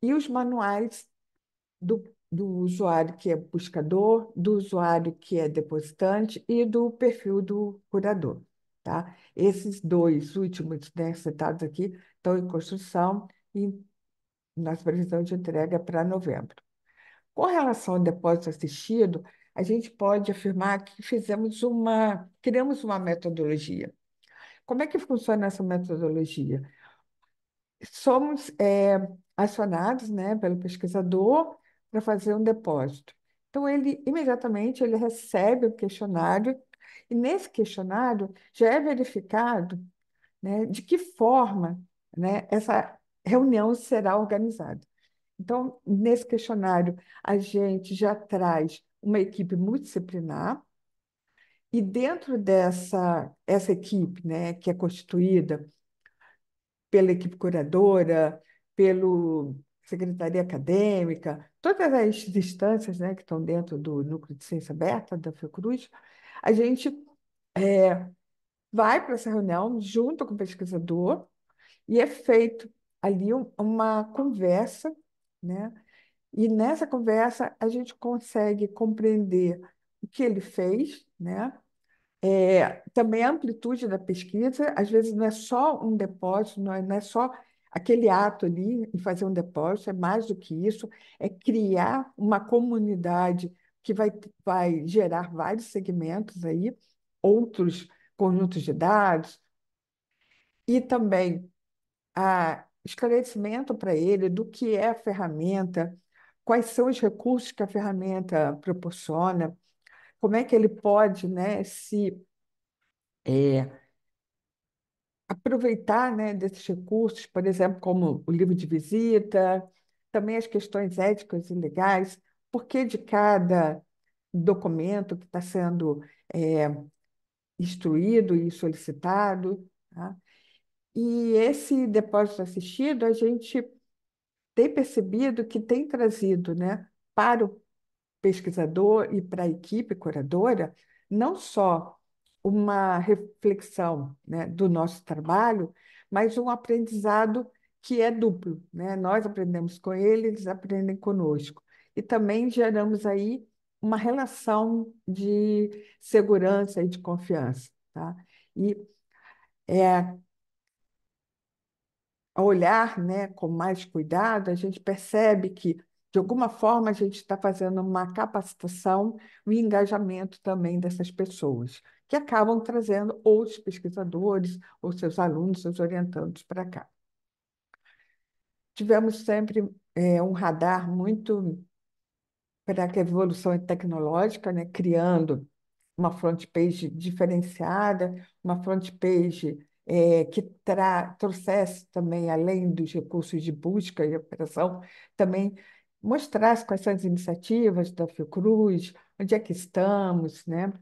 e os manuais do, do usuário que é buscador, do usuário que é depositante e do perfil do curador. Tá? Esses dois últimos né, citados aqui estão em construção e na previsão de entrega para novembro. Com relação ao depósito assistido, a gente pode afirmar que fizemos uma, criamos uma metodologia. Como é que funciona essa metodologia? Somos é, acionados, né, pelo pesquisador para fazer um depósito. Então ele imediatamente ele recebe o questionário e nesse questionário já é verificado, né, de que forma, né, essa reunião será organizada. Então, nesse questionário, a gente já traz uma equipe multidisciplinar, e dentro dessa essa equipe, né, que é constituída pela equipe curadora, pelo Secretaria Acadêmica, todas as instâncias né, que estão dentro do Núcleo de Ciência Aberta da Fiocruz, a gente é, vai para essa reunião junto com o pesquisador e é feito ali um, uma conversa, né? E nessa conversa a gente consegue compreender o que ele fez, né? É, também a amplitude da pesquisa, às vezes não é só um depósito, não é, não é só Aquele ato ali em fazer um depósito é mais do que isso, é criar uma comunidade que vai, vai gerar vários segmentos aí, outros conjuntos de dados, e também a esclarecimento para ele do que é a ferramenta, quais são os recursos que a ferramenta proporciona, como é que ele pode né, se é, aproveitar, né, desses recursos, por exemplo, como o livro de visita, também as questões éticas e legais, por que de cada documento que está sendo é, instruído e solicitado. Tá? E esse depósito assistido, a gente tem percebido que tem trazido né, para o pesquisador e para a equipe curadora não só uma reflexão né, do nosso trabalho, mas um aprendizado que é duplo. Né? Nós aprendemos com ele, eles aprendem conosco. E também geramos aí uma relação de segurança e de confiança. Tá? E é, ao olhar né, com mais cuidado, a gente percebe que, de alguma forma, a gente está fazendo uma capacitação e um engajamento também dessas pessoas que acabam trazendo outros pesquisadores ou seus alunos, seus orientandos para cá. Tivemos sempre é, um radar muito para a evolução tecnológica, né? criando uma front page diferenciada, uma front page é, que trouxesse também, além dos recursos de busca e operação, também mostrasse quais são as iniciativas da Fiocruz, onde é que estamos, né?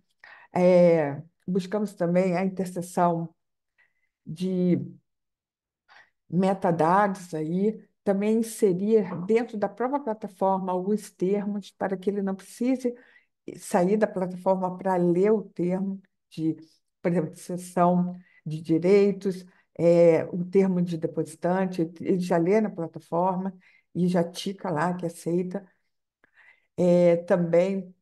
É, buscamos também a interseção de metadados aí, também inserir dentro da própria plataforma alguns termos para que ele não precise sair da plataforma para ler o termo de, por exemplo, de sessão de direitos, é, o termo de depositante, ele já lê na plataforma e já tica lá que é aceita. É, também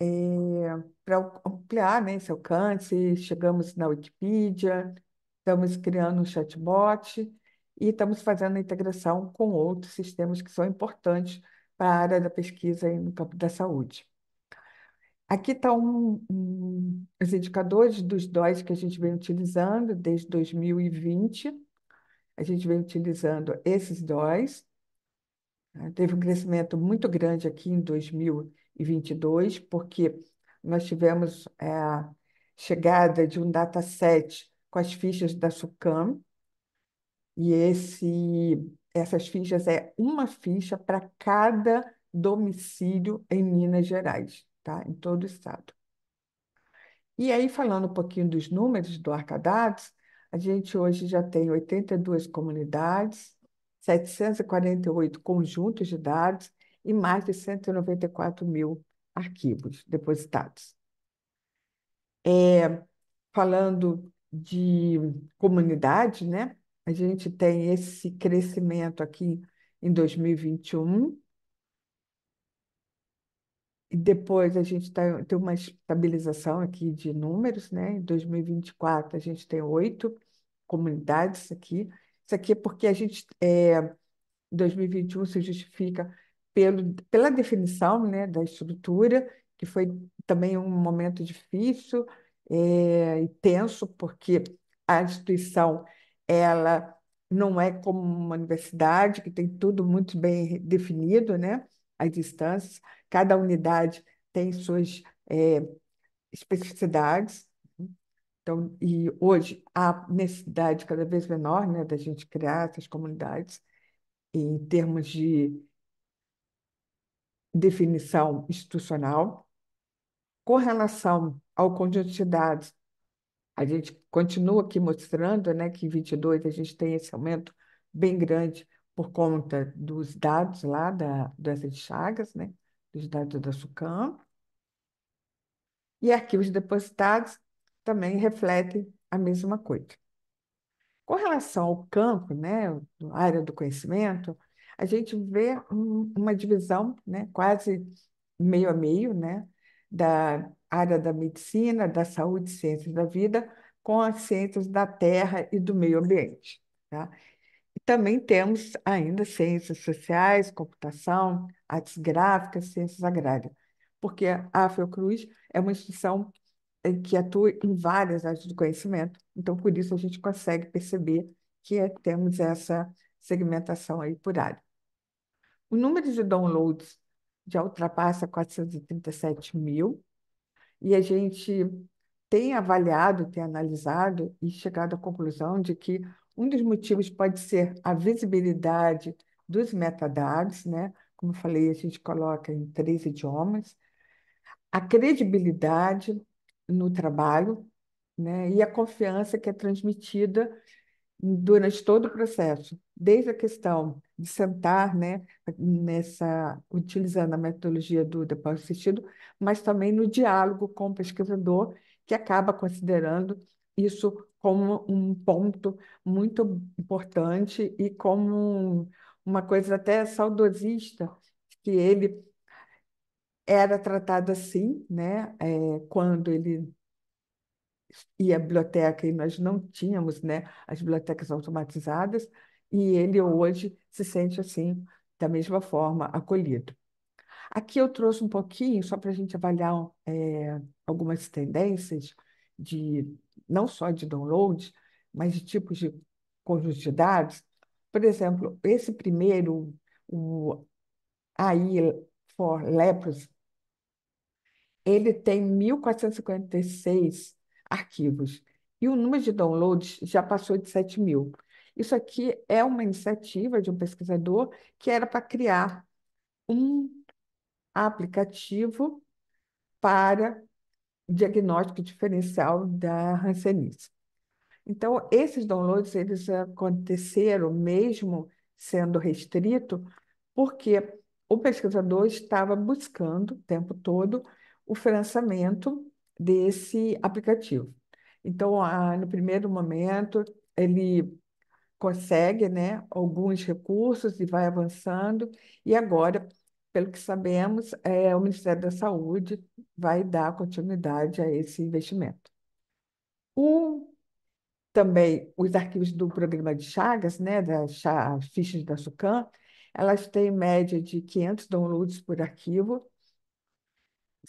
é, para ampliar né, esse alcance, chegamos na Wikipedia, estamos criando um chatbot e estamos fazendo a integração com outros sistemas que são importantes para a área da pesquisa e no campo da saúde. Aqui estão tá um, um, os indicadores dos DOIs que a gente vem utilizando desde 2020. A gente vem utilizando esses DOIs. Né? Teve um crescimento muito grande aqui em 2020 2022, porque nós tivemos é, eh, a chegada de um dataset com as fichas da SUCAM, e esse, essas fichas é uma ficha para cada domicílio em Minas Gerais, tá? em todo o estado. E aí, falando um pouquinho dos números do Arcadados, a gente hoje já tem 82 comunidades, 748 conjuntos de dados e mais de 194 mil arquivos depositados. É, falando de comunidade, né? A gente tem esse crescimento aqui em 2021. E depois a gente tá, tem uma estabilização aqui de números, né? Em 2024 a gente tem oito comunidades aqui. Isso aqui é porque a gente, é, em é, 2021, se justifica pelo, pela definição né, da estrutura, que foi também um momento difícil é, e tenso, porque a instituição ela não é como uma universidade, que tem tudo muito bem definido, né? as distâncias, cada unidade tem suas é, especificidades. Né. Então, e hoje há necessidade cada vez menor né, da gente criar essas comunidades em termos de definição institucional. Com relação ao conjunto de dados, a gente continua aqui mostrando né, que em 22 a gente tem esse aumento bem grande por conta dos dados lá da doença de Chagas, né, dos dados da SUCAM. E arquivos depositados também refletem a mesma coisa. Com relação ao campo, né, área do conhecimento, a gente vê um, uma divisão né, quase meio a meio né, da área da medicina, da saúde, ciências da vida, com as ciências da terra e do meio ambiente. Tá? E também temos ainda ciências sociais, computação, artes gráficas, ciências agrárias, porque a Fiocruz é uma instituição eh, que atua em várias áreas do conhecimento, então por isso a gente consegue perceber que é, temos essa segmentação aí por área. O número de downloads já ultrapassa 437 mil e a gente tem avaliado, tem analisado e chegado à conclusão de que um dos motivos pode ser a visibilidade dos metadados, né? Como falei, a gente coloca em três idiomas, a credibilidade no trabalho, né? E a confiança que é transmitida durante todo o processo, desde a questão de sentar, né, nessa utilizando a metodologia do depósito assistido, mas também no diálogo com o pesquisador, que acaba considerando isso como um ponto muito importante e como uma coisa até saudosista, que ele era tratado assim, né, é, quando ele e a biblioteca e nós não tínhamos né, as bibliotecas automatizadas, e ele hoje se sente assim, da mesma forma, acolhido. Aqui eu trouxe um pouquinho, só para a gente avaliar é, algumas tendências, de não só de download, mas de tipos de conjuntos de dados. Por exemplo, esse primeiro, o AI for Leprosy, ele tem 1456 arquivos. E o número de downloads já passou de 7 mil. Isso aqui é uma iniciativa de um pesquisador que era para criar um aplicativo para diagnóstico diferencial da Hanseníase. Então, esses downloads eles aconteceram mesmo sendo restrito, porque o pesquisador estava buscando o tempo todo o financiamento desse aplicativo. Então, a, no primeiro momento, ele consegue né, alguns recursos e vai avançando, e agora, pelo que sabemos, é, o Ministério da Saúde vai dar continuidade a esse investimento. O também os arquivos do programa de Chagas, né, das fichas da SUCAM, elas têm média de 500 downloads por arquivo,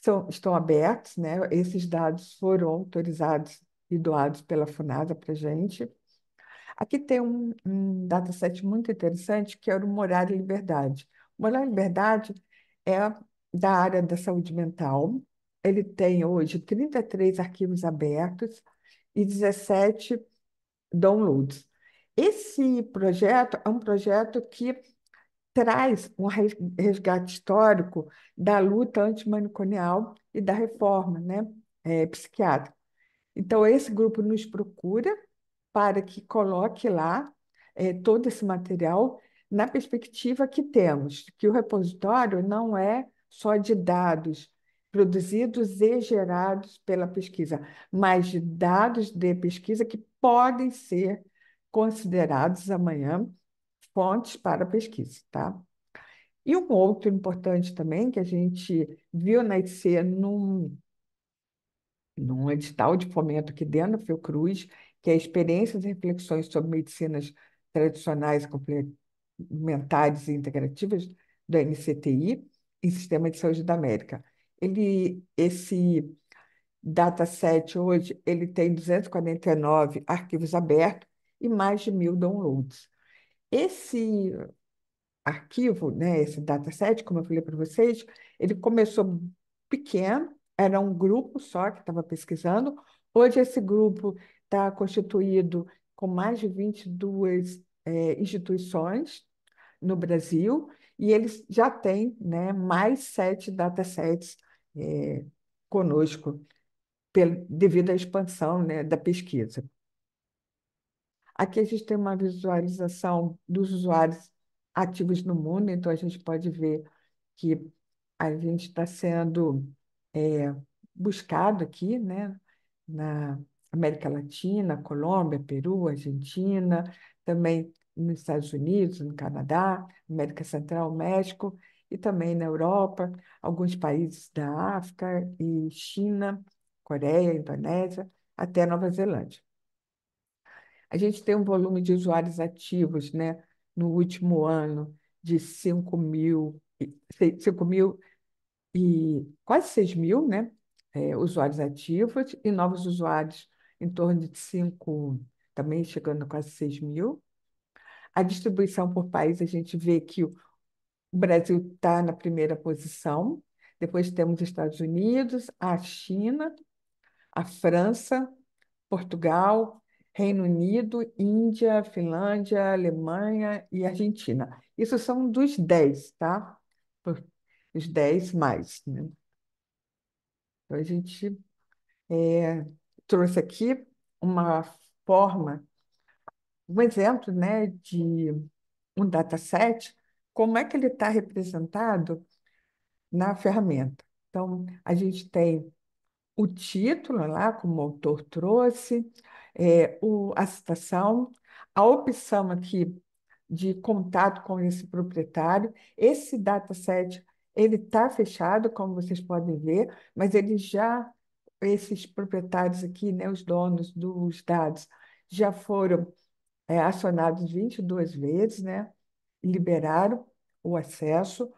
são, estão abertos, né? Esses dados foram autorizados e doados pela FUNASA para a gente. Aqui tem um, um, dataset muito interessante que era é o Morar em Liberdade. Morar em Liberdade é da área da saúde mental. Ele tem hoje 33 arquivos abertos e 17 downloads. Esse projeto é um projeto que traz um resgate histórico da luta antimanicomial e da reforma né, é, psiquiátrica. Então, esse grupo nos procura para que coloque lá é, todo esse material na perspectiva que temos, que o repositório não é só de dados produzidos e gerados pela pesquisa, mas de dados de pesquisa que podem ser considerados amanhã fontes para pesquisa, tá? E um outro importante também que a gente viu nascer num, num edital de fomento aqui dentro da Fiocruz, que é Experiências e Reflexões sobre Medicinas Tradicionais e Complementares e Integrativas do NCTI e Sistema de Saúde da América. Ele, esse dataset hoje, ele tem 249 arquivos abertos e mais de mil downloads. Esse arquivo, né, esse dataset, como eu falei para vocês, ele começou pequeno, era um grupo só que estava pesquisando. Hoje esse grupo está constituído com mais de 22 é, instituições no Brasil e eles já têm né, mais sete datasets é, conosco, pelo, devido à expansão né, da pesquisa. Aqui a gente tem uma visualização dos usuários ativos no mundo, então a gente pode ver que a gente está sendo é, buscado aqui, né, na América Latina, Colômbia, Peru, Argentina, também nos Estados Unidos, no Canadá, América Central, México e também na Europa, alguns países da África e China, Coreia, Indonésia, até Nova Zelândia. A gente tem um volume de usuários ativos né, no último ano de 5 mil, 5 mil e quase 6 mil né, é, usuários ativos e novos usuários em torno de 5, também chegando a quase 6 mil. A distribuição por país, a gente vê que o Brasil está na primeira posição, depois temos Estados Unidos, a China, a França, Portugal, Reino Unido, Índia, Finlândia, Alemanha e Argentina. Isso são dos 10, tá? Os 10 mais. Né? Então, a gente é, trouxe aqui uma forma, um exemplo né, de um dataset, como é que ele está representado na ferramenta. Então, a gente tem o título lá, como o autor trouxe, é, o, a citação, a opção aqui de contato com esse proprietário. Esse dataset ele está fechado, como vocês podem ver, mas ele já esses proprietários aqui, né, os donos dos dados, já foram é, acionados 22 vezes, né? Liberaram o acesso.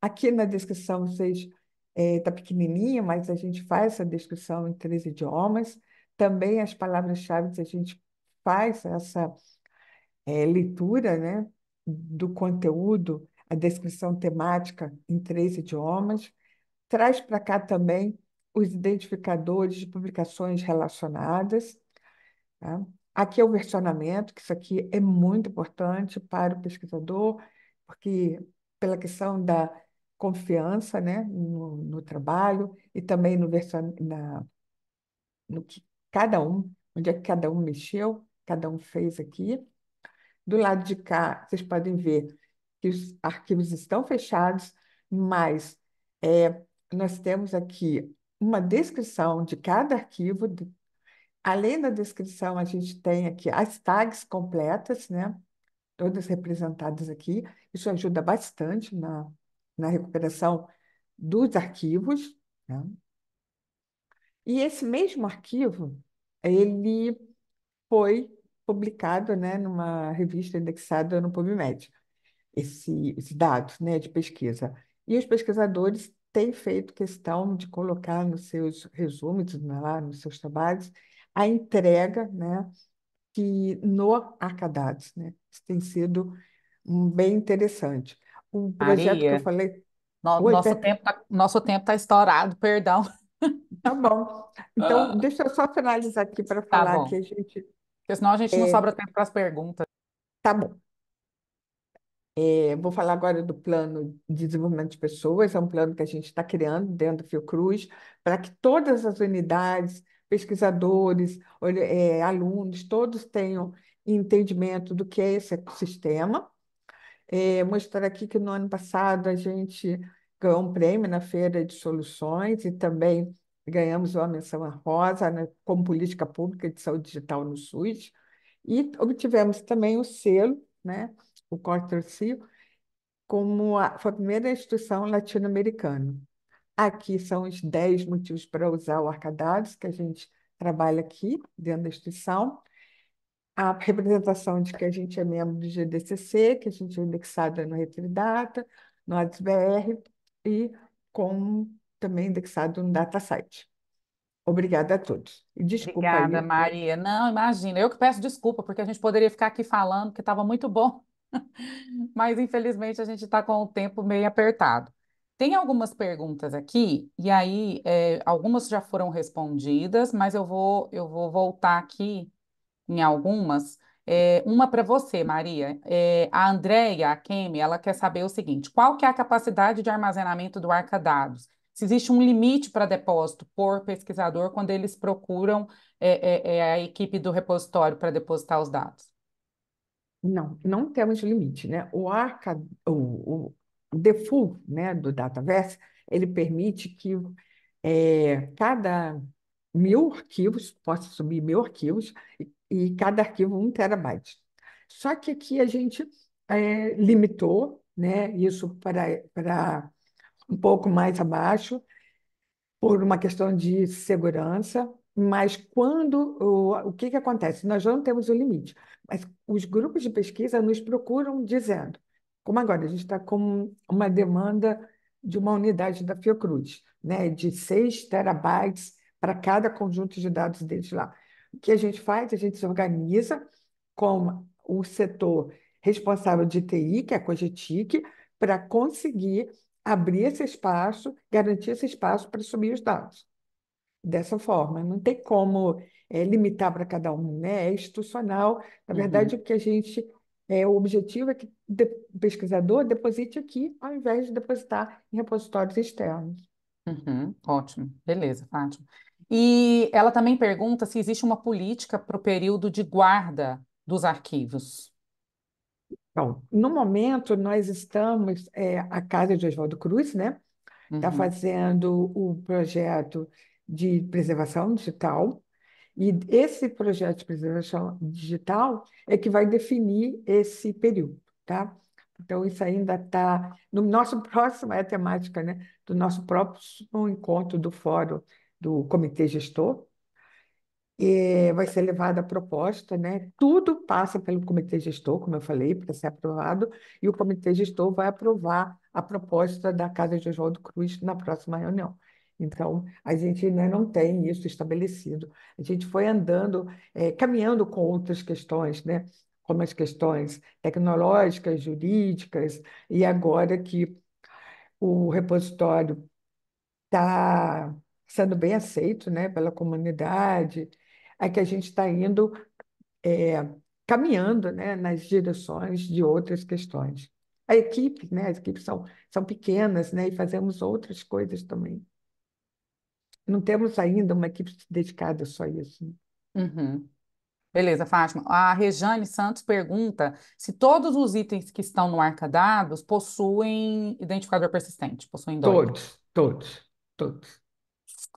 Aqui na descrição vocês está é, tá pequenininha, mas a gente faz essa descrição em três idiomas também as palavras-chave que a gente faz essa é, leitura, né, do conteúdo, a descrição temática em três idiomas, traz para cá também os identificadores de publicações relacionadas. Tá? Aqui é o versionamento, que isso aqui é muito importante para o pesquisador, porque pela questão da confiança né, no, no trabalho e também no, version, na, no que cada um, onde é que cada um mexeu, cada um fez aqui. Do lado de cá, vocês podem ver que os arquivos estão fechados, mas é, nós temos aqui uma descrição de cada arquivo. Além da descrição, a gente tem aqui as tags completas, né? todas representadas aqui. Isso ajuda bastante na, na recuperação dos arquivos. Né? E esse mesmo arquivo, ele foi publicado, né, numa revista indexada no PubMed, esse, esse dado, né, de pesquisa. E os pesquisadores têm feito questão de colocar nos seus resumos, né, lá nos seus trabalhos, a entrega, né, que no Arcadados, né, isso tem sido bem interessante. O projeto Maria, que eu falei. No, Oi, nosso, per... tempo tá, nosso tempo está estourado, perdão. Tá bom. Então, Ah, deixa eu só finalizar aqui para tá falar que a gente. Porque senão a gente não é. sobra tempo para as perguntas. tá bom. É, vou falar agora do plano de desenvolvimento de pessoas, é um plano que a gente está criando dentro do Fiocruz, para que todas as unidades, pesquisadores, é, alunos, todos tenham entendimento do que é esse ecossistema. É, mostrar aqui que no ano passado a gente ganhou um prêmio na Feira de Soluções e também ganhamos uma menção à rosa né, como política pública de saúde digital no SUS. E obtivemos também o selo, né, o Cortorcio, como a, foi a primeira instituição latino-americana. Aqui são os 10 motivos para usar o Arcadados, que a gente trabalha aqui dentro da instituição. A representação de que a gente é membro do GDCC, que a gente é indexada no Retridata, no ADSBR, e com também indexado no DataSite. Obrigada a todos. E desculpa Obrigada, aí. Maria. Não, imagina. Eu que peço desculpa, porque a gente poderia ficar aqui falando que estava muito bom, mas infelizmente a gente está com o tempo meio apertado. Tem algumas perguntas aqui, e aí é, algumas já foram respondidas, mas eu vou, eu vou voltar aqui em algumas é, uma para você, Maria. É, a Andrea, a Kemi, ela quer saber o seguinte: qual que é a capacidade de armazenamento do Arca Dados? Se existe um limite para depósito por pesquisador quando eles procuram é, é, é a equipe do repositório para depositar os dados? Não, não temos limite, né? O Arca, o, o default, né, do Dataverse, ele permite que é, cada mil arquivos, possa subir mil arquivos, e e cada arquivo um terabyte. Só que aqui a gente é, limitou né, isso para, para um pouco mais abaixo, por uma questão de segurança, mas quando o, o que, que acontece? Nós não temos o limite, mas os grupos de pesquisa nos procuram dizendo, como agora a gente está com uma demanda de uma unidade da Fiocruz, né, de 6 terabytes para cada conjunto de dados deles lá que a gente faz? A gente se organiza com o setor responsável de TI, que é a Cogetic, para conseguir abrir esse espaço, garantir esse espaço para subir os dados. Dessa forma, não tem como é, limitar para cada um, né? É institucional. Na uhum. verdade, uhum. o que a gente é, o objetivo é que o pesquisador deposite aqui ao invés de depositar em repositórios externos. Uhum, ótimo, beleza, Fátima. E ela também pergunta se existe uma política para o período de guarda dos arquivos. Então, no momento, nós estamos, é, a Casa de Oswaldo Cruz, né? Está uhum. fazendo o projeto de preservação digital, e esse projeto de preservação digital é que vai definir esse período, tá? Então, isso ainda está no nosso próximo, é a temática, né? Do nosso próximo encontro do Fórum do comitê gestor. E vai ser levada a proposta, né? Tudo passa pelo comitê gestor, como eu falei, para ser aprovado, e o comitê gestor vai aprovar a proposta da Casa de Oswaldo Cruz na próxima reunião. Então, a gente né, não tem isso estabelecido. A gente foi andando, é, caminhando com outras questões, né? como as questões tecnológicas, jurídicas, e agora que o repositório está sendo bem aceito, né, pela comunidade, é que a gente está indo é, caminhando, né, nas direções de outras questões. A equipe, né, as equipes são, são pequenas, né, e fazemos outras coisas também. Não temos ainda uma equipe dedicada só a isso. Né. Uhum. Beleza, Fátima. A Rejane Santos pergunta se todos os itens que estão no arca dados possuem identificador persistente, possuem DOI. Todos, todos, todos.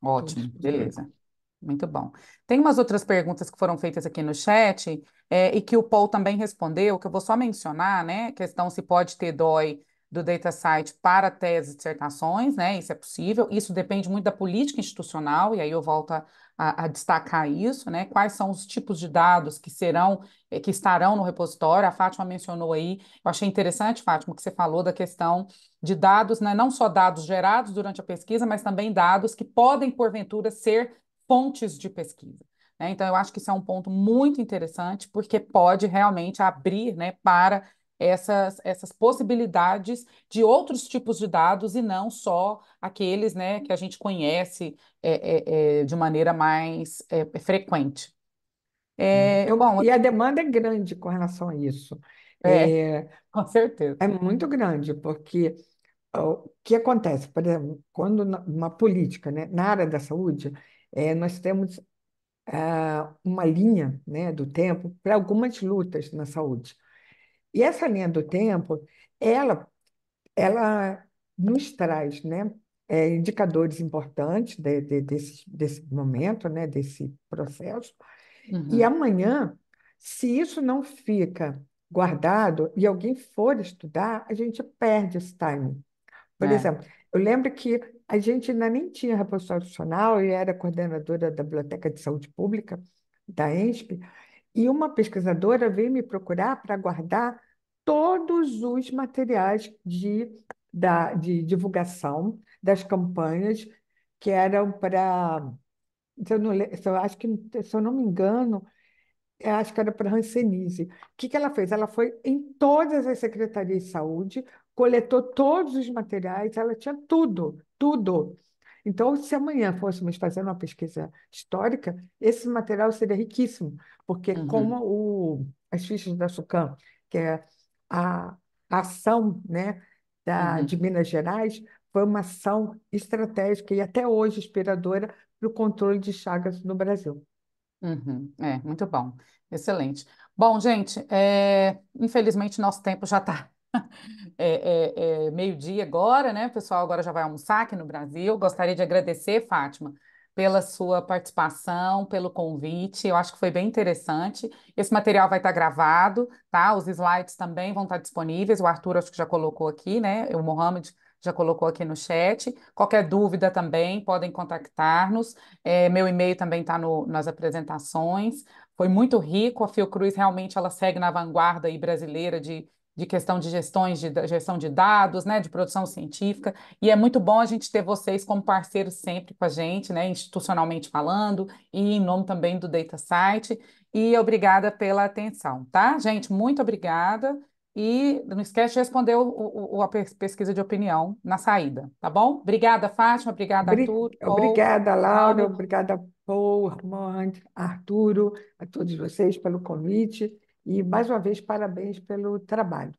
Ótimo, beleza. Muito bom. Tem umas outras perguntas que foram feitas aqui no chat, é, e que o Paul também respondeu, que eu vou só mencionar, né? Questão se pode ter dói do data site para teses e dissertações, né? Isso é possível. Isso depende muito da política institucional, e aí eu volto a, a, destacar isso, né? Quais são os tipos de dados que serão, eh, que estarão no repositório? A Fátima mencionou aí, eu achei interessante, Fátima, que você falou da questão de dados, né? não só dados gerados durante a pesquisa, mas também dados que podem, porventura, ser fontes de pesquisa. Né? Então, eu acho que isso é um ponto muito interessante, porque pode realmente abrir né, para essas, essas possibilidades de outros tipos de dados e não só aqueles né, que a gente conhece é, é, é de maneira mais é, frequente. É, uhum. eu, bom, e a demanda é grande com relação a isso. É, com certeza. É muito grande, porque o que acontece, por exemplo, quando uma política, né, na área da saúde, é, nós temos ah, uma linha, né, do tempo para algumas lutas na saúde. E essa linha do tempo, ela, ela nos traz né, é, indicadores importantes de, de, desse, desse momento, né, desse processo. Uhum. E amanhã, se isso não fica guardado e alguém for estudar, a gente perde esse time. Por é. exemplo, eu lembro que a gente ainda nem tinha reposição adicional, e era coordenadora da Biblioteca de Saúde Pública da ENSP, e uma pesquisadora veio me procurar para guardar todos os materiais de, da, de divulgação das campanhas que eram para. Se eu, não, se eu acho que, se eu não me engano, acho que era para Hansenise. O que, que ela fez? Ela foi em todas as secretarias de saúde, coletou todos os materiais, ela tinha tudo, tudo. Então, se amanhã fôssemos fazer uma pesquisa histórica, esse material seria riquíssimo, porque uhum. como o, as fichas da SUCAM, que é a, ação né, da, uhum. de Minas Gerais, foi uma ação estratégica e até hoje inspiradora para o controle de chagas no Brasil. Uhum. É, muito bom, excelente. Bom, gente, é... infelizmente nosso tempo já está é, é, é meio-dia agora, né? O pessoal agora já vai almoçar aqui no Brasil. Gostaria de agradecer, Fátima, pela sua participação, pelo convite. Eu acho que foi bem interessante. Esse material vai estar gravado, tá? Os slides também vão estar disponíveis. O Arthur acho que já colocou aqui, né? O Mohamed já colocou aqui no chat. Qualquer dúvida também podem contactar-nos. É, meu e-mail também está nas apresentações. Foi muito rico. A Fiocruz realmente ela segue na vanguarda aí brasileira de de questão de gestões de, gestão de dados, né, de produção científica, e é muito bom a gente ter vocês como parceiros sempre com a gente, né, institucionalmente falando, e em nome também do Data Site. E obrigada pela atenção, tá? Gente, muito obrigada. E não esquece de responder o, o, a pesquisa de opinião na saída, tá bom? Obrigada, Fátima. Obrigada, Bri Arthur. Obrigada, Paul, Laura. Obrigada, Paul, Armand, Arturo, a todos vocês pelo convite. E, mais uma vez, parabéns pelo trabalho.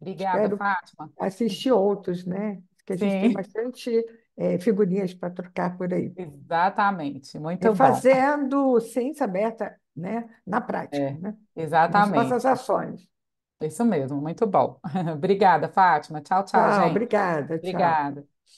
Obrigada, Espero Fátima. Assistir outros, né? Que a Sim. gente tem bastante é, figurinhas para trocar por aí. Exatamente, muito e bom. Fazendo ciência aberta né? na prática, é, né? Exatamente. Nas nossas ações. Isso mesmo, muito bom. obrigada, Fátima. Tchau, tchau, tchau gente. Obrigada. Obrigada.